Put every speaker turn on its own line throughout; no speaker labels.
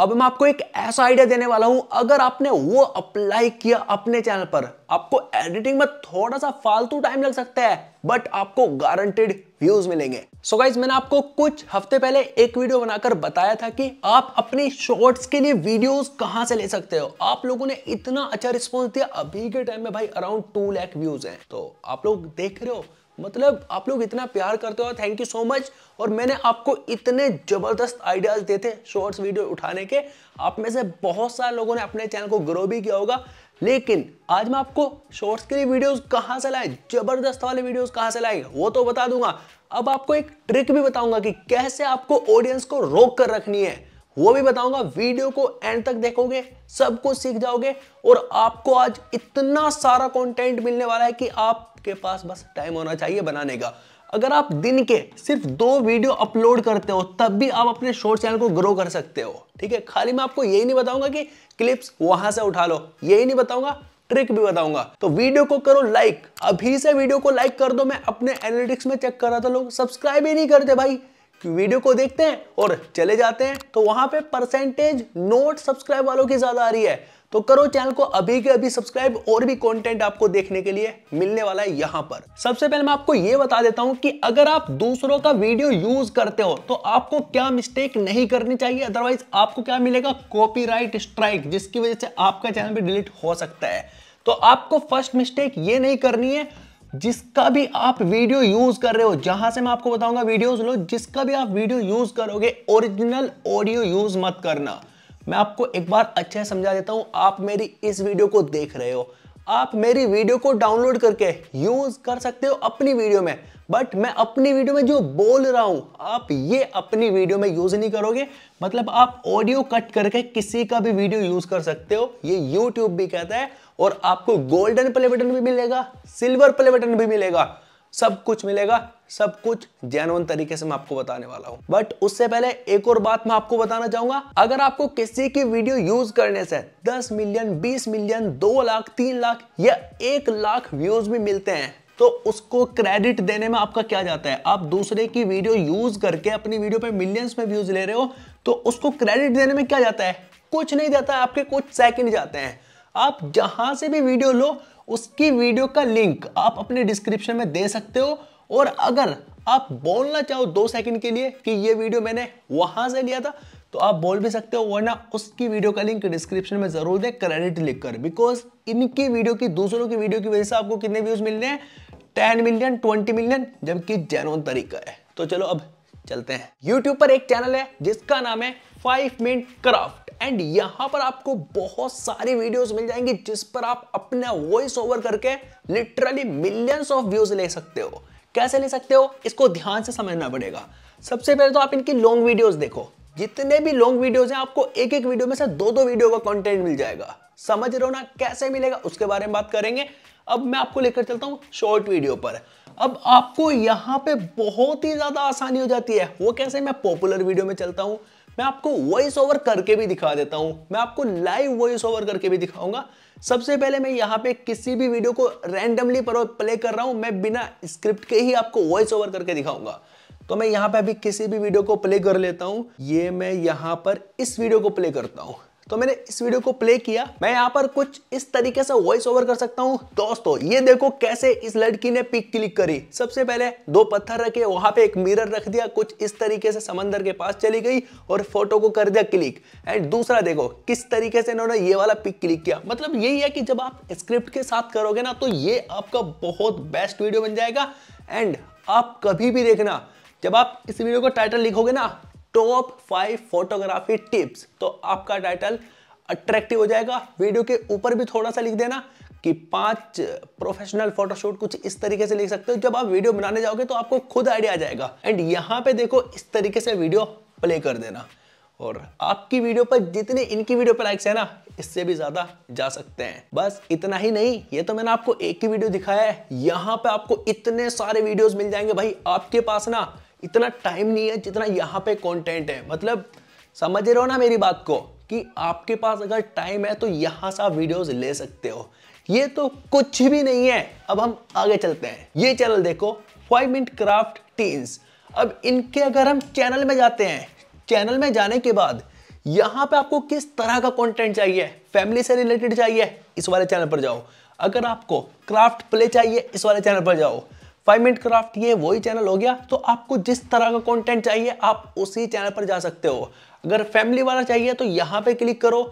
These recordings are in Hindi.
अब मैं आपको एक ऐसा आइडिया देने वाला हूं अगर आपने वो अप्लाई किया अपने चैनल पर आपको एडिटिंग में थोड़ा सा फालतू टाइम लग सकता है बट आपको गारंटेड व्यूज मिलेंगे सो so गाइज मैंने आपको कुछ हफ्ते पहले एक वीडियो बनाकर बताया था कि आप अपनी शॉर्ट्स के लिए वीडियोस कहां से ले सकते हो आप लोगों ने इतना अच्छा रिस्पॉन्स दिया अभी के टाइम में भाई अराउंड टू लैख व्यूज है तो आप लोग देख रहे हो मतलब आप लोग इतना प्यार करते हो थैंक यू सो मच और मैंने आपको इतने ज़बरदस्त आइडियाज़ दिए थे शॉर्ट्स वीडियो उठाने के आप में से बहुत सारे लोगों ने अपने चैनल को ग्रो भी किया होगा लेकिन आज मैं आपको शॉर्ट्स के लिए वीडियोस कहाँ से लाए जबरदस्त वाले वीडियोस कहाँ से लाए वो तो बता दूंगा अब आपको एक ट्रिक भी बताऊंगा कि कैसे आपको ऑडियंस को रोक कर रखनी है वो भी बताऊंगा वीडियो को एंड तक देखोगे सब कुछ सीख जाओगे और आपको आज इतना सारा कंटेंट मिलने वाला है कि आप आपके पास बस टाइम होना चाहिए बनाने का अगर आप दिन के सिर्फ दो वीडियो अपलोड करते हो तब भी आप अपने शॉर्ट चैनल को ग्रो कर सकते हो ठीक है खाली मैं आपको यही नहीं बताऊंगा कि क्लिप्स वहां से उठा लो यही नहीं बताऊंगा ट्रिक भी बताऊंगा तो वीडियो को करो लाइक अभी से वीडियो को लाइक कर दो मैं अपने एनालिटिक्स में चेक कर रहा था लोग सब्सक्राइब ही नहीं करते भाई वीडियो को देखते हैं और चले जाते हैं तो वहां पे परसेंटेज नोट सब्सक्राइब वालों की ज्यादा आ रही है तो करो चैनल को अभी के अभी सब्सक्राइब और भी कंटेंट आपको देखने के लिए मिलने वाला है यहां पर सबसे पहले मैं आपको यह बता देता हूं कि अगर आप दूसरों का वीडियो यूज करते हो तो आपको क्या मिस्टेक नहीं करनी चाहिए अदरवाइज आपको क्या मिलेगा कॉपीराइट स्ट्राइक जिसकी वजह से आपका चैनल भी डिलीट हो सकता है तो आपको फर्स्ट मिस्टेक ये नहीं करनी है जिसका भी आप वीडियो यूज कर रहे हो जहां से मैं आपको बताऊंगा वीडियोस लो जिसका भी आप वीडियो यूज करोगे ओरिजिनल ऑडियो यूज मत करना मैं आपको एक बार अच्छे समझा देता हूँ आप मेरी इस वीडियो को देख रहे हो आप मेरी वीडियो को डाउनलोड करके यूज कर सकते हो अपनी वीडियो में बट मैं अपनी वीडियो में जो बोल रहा हूं आप ये अपनी वीडियो में यूज नहीं करोगे मतलब आप ऑडियो कट करके किसी का भी वीडियो यूज कर सकते हो ये यूट्यूब भी कहता है और आपको गोल्डन प्ले बटन भी मिलेगा सिल्वर प्ले बटन भी मिलेगा सब कुछ मिलेगा सब कुछ जैनवन तरीके से मैं आपको बताने वाला हूँ बट उससे पहले एक और बात मैं आपको बताना चाहूंगा अगर आपको किसी की वीडियो यूज करने से 10 मिलियन 20 मिलियन 2 लाख 3 लाख या 1 लाख व्यूज भी मिलते हैं तो उसको क्रेडिट देने में आपका क्या जाता है आप दूसरे की वीडियो यूज करके अपनी वीडियो पे मिलियंस में व्यूज ले रहे हो तो उसको क्रेडिट देने में क्या जाता है कुछ नहीं जाता है आपके कुछ सेकंड जाते हैं आप जहां से भी वीडियो लो उसकी वीडियो का लिंक आप अपने डिस्क्रिप्शन में दे सकते हो और अगर आप बोलना चाहो दो सेकंड के लिए कि ये वीडियो मैंने वहां से लिया था तो आप बोल भी सकते हो वरना उसकी वीडियो का लिंक डिस्क्रिप्शन में जरूर दे क्रेडिट लिखकर बिकॉज इनकी वीडियो की दूसरों की वीडियो की वजह से आपको कितने व्यूज मिल रहे हैं टेन मिलियन ट्वेंटी मिलियन जबकि जैनोन तरीका है तो चलो अब चलते हैं यूट्यूब पर एक चैनल है जिसका नाम है फाइव मिनट क्राफ्ट एंड यहां पर आपको बहुत सारे वीडियोस मिल जाएंगे जिस पर आप अपना वॉइस ओवर करके लिटरली मिलियंस ऑफ व्यूज ले सकते हो कैसे ले सकते हो इसको ध्यान से समझना पड़ेगा सबसे पहले तो आप इनकी लॉन्ग वीडियोस देखो जितने भी लॉन्ग वीडियोस हैं आपको एक एक वीडियो में से दो दो वीडियो का कंटेंट मिल जाएगा समझ रहे हो ना कैसे मिलेगा उसके बारे में बात करेंगे अब मैं आपको लेकर चलता हूं शॉर्ट वीडियो पर अब आपको यहां पे बहुत ही ज़्यादा आसानी हो जाती है वो कैसे मैं पॉपुलर वीडियो में चलता हूं मैं आपको वॉइस ओवर करके भी दिखा देता हूं मैं आपको लाइव वॉइस ओवर करके भी दिखाऊंगा सबसे पहले मैं यहाँ पे किसी भी वीडियो को रैंडमली प्ले कर रहा हूं मैं बिना स्क्रिप्ट के ही आपको वॉइस ओवर करके दिखाऊंगा तो मैं यहाँ पे अभी किसी भी वीडियो को प्ले कर लेता हूँ ये मैं यहाँ पर इस वीडियो को प्ले करता हूँ तो मैंने इस वीडियो को प्ले किया मैं यहाँ पर कुछ इस तरीके से वॉइस ओवर कर सकता हूँ दोस्तों ये देखो कैसे इस लड़की ने पिक क्लिक करी सबसे पहले दो पत्थर रखे वहां पे एक मिरर रख दिया कुछ इस तरीके से समंदर के पास चली गई और फोटो को कर दिया क्लिक एंड दूसरा देखो किस तरीके से इन्होंने ये वाला पिक क्लिक किया मतलब यही है कि जब आप स्क्रिप्ट के साथ करोगे ना तो ये आपका बहुत बेस्ट वीडियो बन जाएगा एंड आप कभी भी देखना जब आप इस वीडियो को टाइटल लिखोगे ना टॉप फाइव फोटोग्राफी टिप्स तो आपका टाइटल अट्रैक्टिव हो जाएगा वीडियो के ऊपर भी थोड़ा सा लिख देना कि पांच प्रोफेशनल फोटोशूट कुछ इस तरीके से लिख सकते हो जब आप वीडियो बनाने जाओगे तो आपको खुद आइडिया आ जाएगा एंड यहाँ पे देखो इस तरीके से वीडियो प्ले कर देना और आपकी वीडियो पर जितने इनकी वीडियो पर लाइक्स है ना इससे भी ज्यादा जा सकते हैं बस इतना ही नहीं ये तो मैंने आपको एक ही वीडियो दिखाया है यहाँ पे आपको इतने सारे वीडियोस मिल जाएंगे भाई आपके पास ना इतना टाइम नहीं है जितना यहाँ पे कंटेंट है मतलब समझ रहे हो ना मेरी बात को कि आपके पास अगर टाइम है तो यहाँ से आप वीडियोज ले सकते हो ये तो कुछ भी नहीं है अब हम आगे चलते हैं ये चैनल देखो फाइव मिनट क्राफ्ट टीन्स अब इनके अगर हम चैनल में जाते हैं चैनल में जाने के बाद यहाँ पे आपको किस तरह का कंटेंट चाहिए फैमिली से रिलेटेड चाहिए इस वाले चैनल पर जाओ अगर आपको क्राफ्ट प्ले चाहिए इस वाले चैनल पर जाओ फाइव मिनट क्राफ्ट ये वही चैनल हो गया तो आपको जिस तरह का कंटेंट चाहिए आप उसी चैनल पर जा सकते हो अगर फैमिली वाला चाहिए तो यहाँ पे क्लिक करो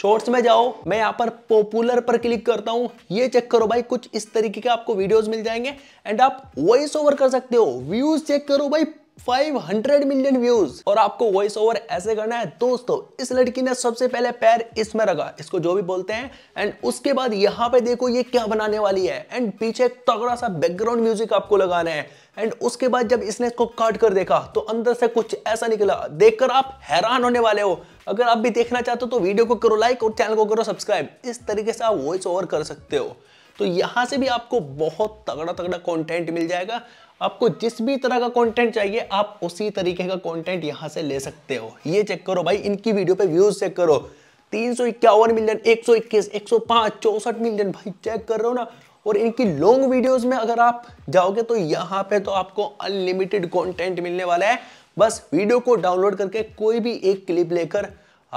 शॉर्ट्स में जाओ मैं यहाँ पर पॉपुलर पर क्लिक करता हूँ ये चेक करो भाई कुछ इस तरीके के आपको वीडियोस मिल जाएंगे एंड आप वॉइस ओवर कर सकते हो व्यूज चेक करो भाई 500 मिलियन व्यूज और आपको वॉइस ओवर ऐसे करना है दोस्तों इस लड़की ने सबसे पहले पैर इसमें रखा इसको जो भी बोलते हैं एंड उसके बाद यहाँ पे देखो ये क्या बनाने वाली है एंड पीछे तगड़ा सा बैकग्राउंड म्यूजिक आपको लगाना है एंड उसके बाद जब इसने इसको काट कर देखा तो अंदर से कुछ ऐसा निकला देखकर आप हैरान होने वाले हो अगर आप भी देखना चाहते हो तो वीडियो को करो लाइक और चैनल को करो सब्सक्राइब इस तरीके से आप वॉइस ओवर कर सकते हो तो यहां से भी आपको बहुत तगड़ा तगड़ा कंटेंट मिल जाएगा आपको जिस भी तरह का कंटेंट चाहिए आप उसी तरीके का कंटेंट यहां से ले सकते हो ये चेक करो भाई इनकी वीडियो पे व्यूज चेक करो तीन सौ इक्यावन मिलियन एक सौ इक्कीस एक सौ पाँच चौसठ मिलियन भाई चेक कर रहे हो ना और इनकी लॉन्ग वीडियोस में अगर आप जाओगे तो यहाँ पे तो आपको अनलिमिटेड कंटेंट मिलने वाला है बस वीडियो को डाउनलोड करके कोई भी एक क्लिप लेकर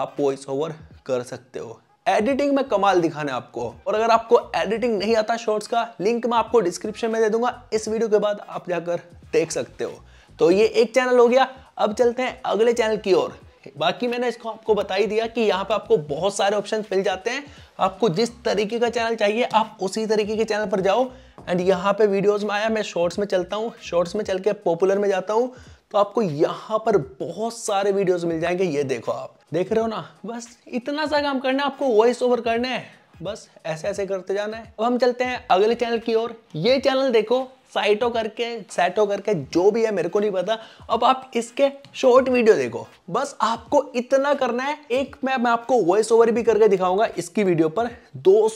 आप वॉइस ओवर कर सकते हो एडिटिंग में कमाल दिखाना आपको और अगर आपको एडिटिंग नहीं आता शॉर्ट्स का लिंक मैं आपको डिस्क्रिप्शन में दे दूंगा इस वीडियो के बाद आप जाकर देख सकते हो तो ये एक चैनल हो गया अब चलते हैं अगले चैनल की ओर बाकी मैंने इसको आपको बता ही दिया कि यहाँ पे आपको बहुत सारे ऑप्शन मिल जाते हैं आपको जिस तरीके का चैनल चाहिए आप उसी तरीके के चैनल पर जाओ एंड यहाँ पे वीडियोस में आया मैं शॉर्ट्स में चलता हूँ शॉर्ट्स में चल के पॉपुलर में जाता हूँ तो आपको यहाँ पर बहुत सारे वीडियोज़ मिल जाएंगे ये देखो आप देख रहे हो ना बस इतना सा काम करना है आपको वॉइस ओवर करना है बस ऐसे ऐसे करते जाना है अब हम चलते हैं अगले चैनल की ओर ये चैनल देखो साइटो करके सैटो करके जो भी है मेरे को नहीं पता अब आप इसके शॉर्ट वीडियो देखो बस आपको इतना करना है एक मैं, मैं आपको वॉइस ओवर भी करके दिखाऊंगा इसकी वीडियो पर दो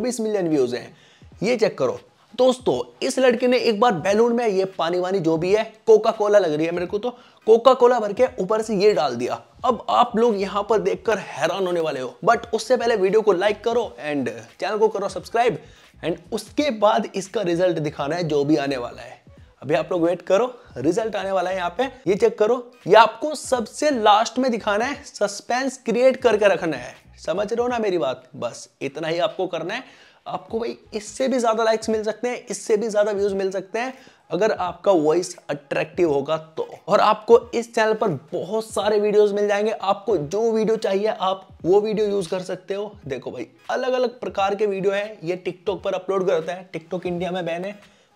मिलियन व्यूज हैं ये चेक करो दोस्तों इस लड़की ने एक बार बैलून में ये पानी वानी जो भी है कोका कोला लग रही है मेरे को तो कोका कोला भर के ऊपर से ये डाल दिया अब आप लोग यहाँ पर देखकर हैरान होने वाले हो बट उससे पहले वीडियो को लाइक करो एंड चैनल को करो सब्सक्राइब एंड उसके बाद इसका रिजल्ट दिखाना है जो भी आने वाला है अभी आप लोग वेट करो रिजल्ट आने वाला है यहाँ पे ये चेक करो ये आपको सबसे लास्ट में दिखाना है सस्पेंस क्रिएट करके रखना है समझ रहे हो ना मेरी बात बस इतना ही आपको करना है आपको भाई इससे भी ज़्यादा लाइक्स मिल सकते हैं इससे भी ज़्यादा व्यूज़ मिल सकते हैं अगर आपका वॉइस अट्रैक्टिव होगा तो और आपको इस चैनल पर बहुत सारे वीडियोस मिल जाएंगे आपको जो वीडियो चाहिए आप वो वीडियो यूज कर सकते हो देखो भाई अलग अलग प्रकार के वीडियो हैं ये टिकटॉक पर अपलोड करते हैं टिकटॉक इंडिया में बैन है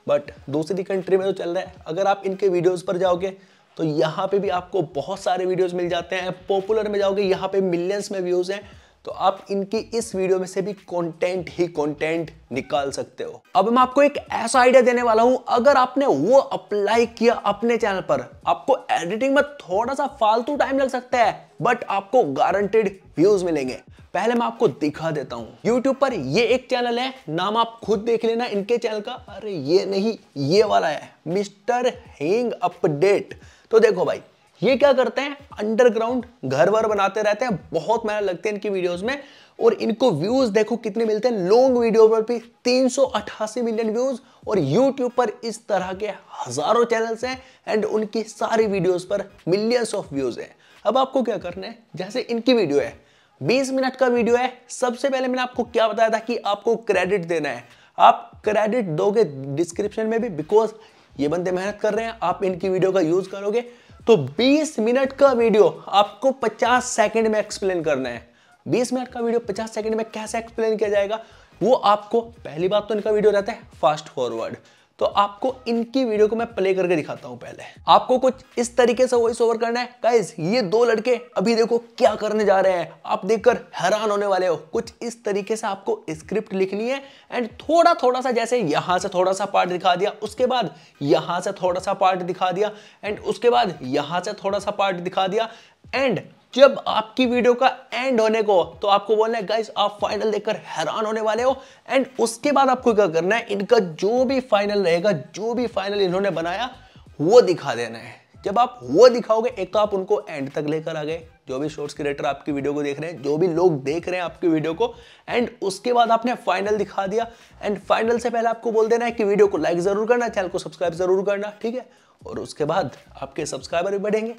बट दूसरी कंट्री में तो चल रहा है अगर आप इनके वीडियोज़ पर जाओगे तो यहाँ पे भी आपको बहुत सारे वीडियोज मिल जाते हैं पॉपुलर में जाओगे यहाँ पे मिलियंस में व्यूज़ हैं तो आप इनकी इस वीडियो में से भी कंटेंट ही कंटेंट निकाल सकते हो अब मैं आपको एक ऐसा आइडिया देने वाला हूं अगर आपने वो अप्लाई किया अपने चैनल पर आपको एडिटिंग में थोड़ा सा फालतू टाइम लग सकता है बट आपको गारंटेड व्यूज मिलेंगे पहले मैं आपको दिखा देता हूँ यूट्यूब पर ये एक चैनल है नाम आप खुद देख लेना इनके चैनल का अरे ये नहीं ये वाला है मिस्टर हिंग अपडेट तो देखो भाई ये क्या करते हैं अंडरग्राउंड घर वर बनाते रहते हैं बहुत मेहनत लगती है इनकी वीडियोस में और इनको व्यूज देखो कितने मिलते हैं लॉन्ग वीडियो पर भी तीन मिलियन व्यूज और यूट्यूब पर इस तरह के हजारों चैनल्स हैं एंड उनकी सारी वीडियोज पर मिलियंस ऑफ व्यूज है अब आपको क्या करना है जैसे इनकी वीडियो है 20 मिनट का वीडियो है सबसे पहले मैंने आपको क्या बताया था कि आपको क्रेडिट देना है आप क्रेडिट दोगे डिस्क्रिप्शन में भी बिकॉज ये बंदे मेहनत कर रहे हैं आप इनकी वीडियो का यूज करोगे तो 20 मिनट का वीडियो आपको 50 सेकंड में एक्सप्लेन करना है 20 मिनट का वीडियो 50 सेकंड में कैसे एक्सप्लेन किया जाएगा वो आपको पहली बात तो इनका वीडियो रहता है फास्ट फॉरवर्ड तो आपको इनकी वीडियो को मैं प्ले करके दिखाता हूं पहले आपको कुछ इस तरीके से वॉइस ओवर करना है गाइस ये दो लड़के अभी देखो क्या करने जा रहे हैं आप देखकर हैरान होने वाले हो कुछ इस तरीके से आपको स्क्रिप्ट लिखनी है एंड थोड़ा थोड़ा सा जैसे यहां से थोड़ा सा पार्ट दिखा दिया उसके बाद यहां से थोड़ा सा पार्ट दिखा दिया एंड उसके बाद यहां से थोड़ा सा पार्ट दिखा दिया एंड जब आपकी वीडियो का एंड होने को तो आपको बोलना है गाइस आप फाइनल देखकर हैरान होने वाले हो एंड उसके बाद आपको क्या करना है इनका जो भी फाइनल रहेगा जो भी फाइनल इन्होंने बनाया वो दिखा देना है जब आप वो दिखाओगे एक तो आप उनको एंड तक लेकर आ गए जो भी शॉर्ट्स क्रिएटर आपकी वीडियो को देख रहे हैं जो भी लोग देख रहे हैं आपकी वीडियो को एंड उसके बाद आपने फाइनल दिखा दिया एंड फाइनल से पहले आपको बोल देना है कि वीडियो को लाइक ज़रूर करना चैनल को सब्सक्राइब ज़रूर करना ठीक है और उसके बाद आपके सब्सक्राइबर भी बढ़ेंगे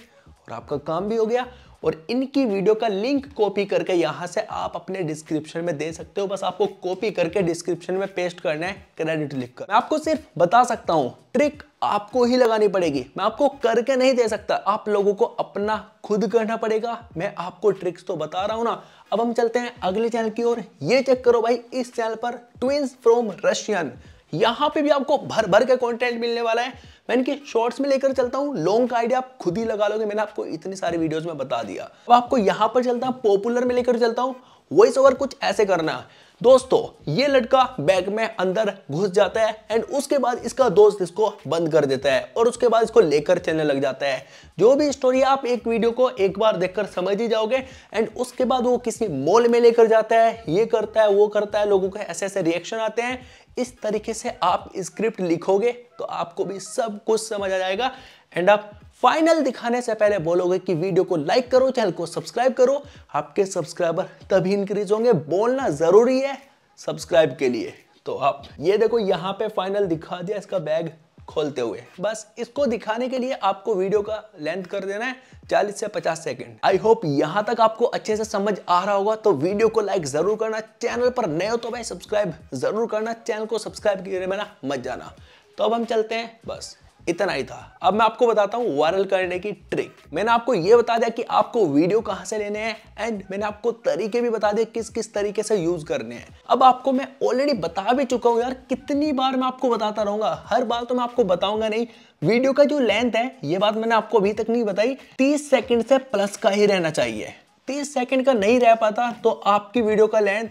और आपका काम भी हो गया और इनकी वीडियो का लिंक कॉपी करके यहां से आप अपने डिस्क्रिप्शन में दे सकते हो बस आपको कॉपी करके डिस्क्रिप्शन में पेस्ट करना है क्रेडिट लिखकर मैं आपको सिर्फ बता सकता हूं ट्रिक आपको ही लगानी पड़ेगी मैं आपको करके नहीं दे सकता आप लोगों को अपना खुद करना पड़ेगा मैं आपको ट्रिक्स तो बता रहा हूं ना अब हम चलते हैं अगले चैनल की ओर ये चेक करो भाई इस चैनल पर ट्विंस फ्रॉम रशियन यहां पे भी आपको भर भर के कंटेंट मिलने वाला है मैं इनके शॉर्ट्स में लेकर चलता हूँ लॉन्ग का आइडिया आप खुद ही लगा लोगे मैंने आपको इतने सारे वीडियोज में बता दिया अब आपको यहाँ पर चलता हूँ पॉपुलर में लेकर चलता हूँ वॉइस ओवर कुछ ऐसे करना दोस्तों ये लड़का बैग में अंदर घुस जाता है एंड उसके बाद इसका दोस्त इसको बंद कर देता है और उसके बाद इसको लेकर चलने लग जाता है जो भी स्टोरी आप एक वीडियो को एक बार देखकर समझ ही जाओगे एंड उसके बाद वो किसी मॉल में लेकर जाता है ये करता है वो करता है लोगों के ऐसे ऐसे रिएक्शन आते हैं इस तरीके से आप स्क्रिप्ट लिखोगे तो आपको भी सब कुछ समझ आ जाएगा एंड आप फाइनल दिखाने से पहले बोलोगे कि वीडियो को लाइक करो चैनल को सब्सक्राइब करो आपके सब्सक्राइबर तभी इंक्रीज होंगे बोलना जरूरी है सब्सक्राइब के लिए तो आप ये देखो यहाँ पे फाइनल दिखा दिया इसका बैग खोलते हुए बस इसको दिखाने के लिए आपको वीडियो का लेंथ कर देना है चालीस से पचास सेकंड आई होप यहाँ तक आपको अच्छे से समझ आ रहा होगा तो वीडियो को लाइक जरूर करना चैनल पर नए हो तो भाई सब्सक्राइब जरूर करना चैनल को सब्सक्राइब किए मत जाना तो अब हम चलते हैं बस इतना ही था अब मैं आपको बताता हूँ वायरल करने की ट्रिक मैंने आपको ये बता दिया कि आपको वीडियो कहाँ से लेने हैं एंड मैंने आपको तरीके भी बता दिए किस किस तरीके से यूज करने हैं अब आपको मैं ऑलरेडी बता भी चुका हूँ यार कितनी बार मैं आपको बताता रहूंगा हर बार तो मैं आपको बताऊंगा नहीं वीडियो का जो लेंथ है ये बात मैंने आपको अभी तक नहीं बताई तीस सेकेंड से प्लस का ही रहना चाहिए तीस सेकेंड का नहीं रह पाता तो आपकी वीडियो का लेंथ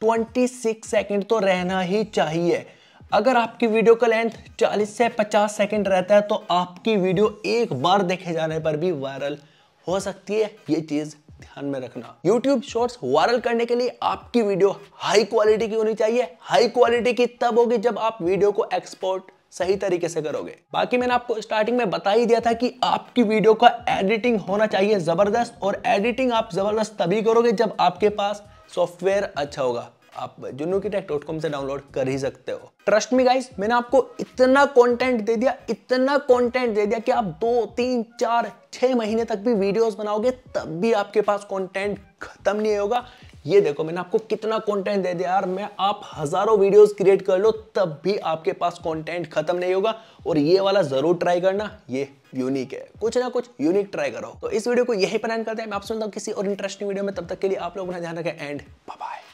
ट्वेंटी सिक्स तो रहना ही चाहिए अगर आपकी वीडियो का लेंथ 40 से 50 सेकंड रहता है तो आपकी वीडियो एक बार देखे जाने पर भी वायरल हो सकती है ये चीज़ ध्यान में रखना YouTube शॉर्ट्स वायरल करने के लिए आपकी वीडियो हाई क्वालिटी की होनी चाहिए हाई क्वालिटी की तब होगी जब आप वीडियो को एक्सपोर्ट सही तरीके से करोगे बाकी मैंने आपको स्टार्टिंग में बता ही दिया था कि आपकी वीडियो का एडिटिंग होना चाहिए जबरदस्त और एडिटिंग आप जबरदस्त तभी करोगे जब आपके पास सॉफ्टवेयर अच्छा होगा आप जुन्नू की टेक डॉट कॉम से डाउनलोड कर ही सकते हो ट्रस्ट मी गाइस मैंने आपको इतना कंटेंट दे दिया इतना कंटेंट दे दिया कि आप दो तीन चार छह महीने तक भी वीडियोस बनाओगे तब भी आपके पास कंटेंट खत्म नहीं होगा ये देखो मैंने आपको कितना कंटेंट दे दिया यार मैं आप हजारों वीडियोस क्रिएट कर लो तब भी आपके पास कंटेंट खत्म नहीं होगा और ये वाला जरूर ट्राई करना ये यूनिक है कुछ ना कुछ यूनिक ट्राई करो तो इस वीडियो को यही प्लान करते हैं मैं आपसे मिलता हूँ किसी और इंटरेस्टिंग वीडियो में तब तक के लिए आप लोग अपना ध्यान रखें एंड बाय